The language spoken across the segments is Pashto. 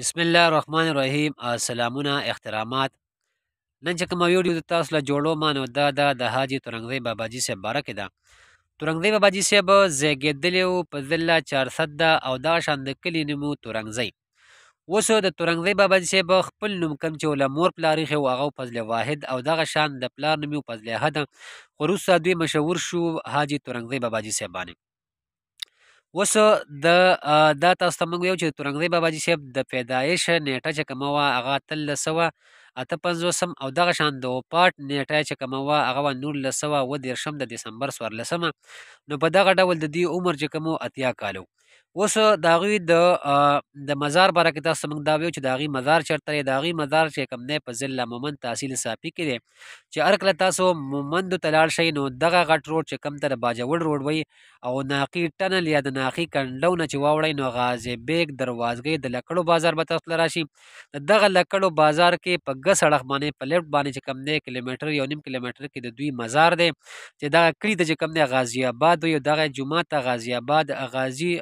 بسم الله الرحمن الرحیم سلامونه احترامات نن چې کوم ویډیو تاسو له جوړو مانو دا دا د حاجی ترنګزی باباجي صاحب باره کې ده ترنګزی باباجي صاحب زیږېدلی و په ضله چارصد ده او دا شان د کلي نوم و ترنګزی اوس د ترنګزی باباجي صاحب خپل نوم کم چې له مور پلار یې و هغه فضل واحد او دغه شان د پلار نوم یې فضل احد خو وروسته دوی مشهور شو حاجی ترنګزی باباجي صاحب باندې اوس د دا تاسو ته موږ یو چې تورنګزی باباجي صاحب د پیدایش نیټه چې کومه وه هغه اتلس سوه اته پنځوسم او دغه شان د وپاټ نیټه چې کومه وه هغه وه نولس سوه اوه دېرشم د دسمبر څوارلسمه نو په دغه ډول د دې عمر چې کوم اتیا کاله اوس د هغوی د د مزار باره کې تاسو ته موږ دا ویو چې د هغې مزار چېرته دی د هغې مزار چې کوم دی په ضلع مومند تحصیل صافي کې دی چې هر کله تاسو مومندو ته لاړ شئ نو دغه غټ روډ چې کوم ته د باجوړ روډ وایي او ناقي ټنل یا د ناقي کنډو نه چې واوړئ نو غازی بیګ دروازګۍ د لکړو بازار به تاسو ته راشي د دغه لکړو بازار کې په ګس اړخ باندې په لفټ باندې چې کوم دی کیلومتر یو نیم کیلومتر کې د دوی مزار دی چې دغه کلي ته چې کوم دی غازی آباد وایي دغه جومات ته غازی آباد غازی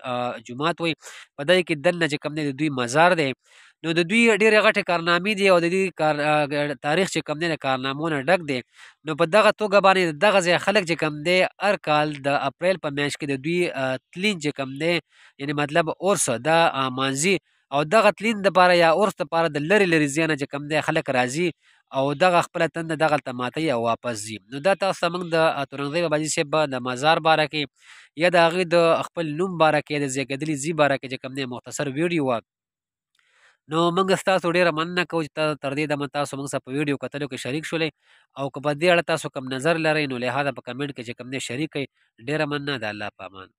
جمعات وي په دې کې دنه چې کم نه دوی مزار دی نو د دوی ډېرې غټې کارنامې دي او د دوی کار تاریخ چې کم دی د کارنامو نه ډک دی نو په دغه توګه باندې دغه ځای خلک چې کم دی هر کال د اپریل په میاشت کې د دوی تلین چې کم دی یعنی مطلب اورس د مانځي او دغه تلین د پاره یا اورس د پاره د لری لری زیانه چې کم دی خلک راځي او دغه خپل تند دغه تماتی او واپس زی نو دا تاسو موږ د تورنګ دی باجی سیب د مزار باره کې یا د هغه د خپل نوم باره کې د زیګدلی زی باره کې چې کم دی مختصر ویډیو وا نو موږ تاسو ډیره مننه کوو چې تر دې دمه تاسو موږ سره په ویډیو کتلو کې شریک شولې او که په دې اړه تاسو کم نظر لرئ نو لهدا په کمنټ کې چې کم دی شریک کړئ ډیره مننه د الله پامان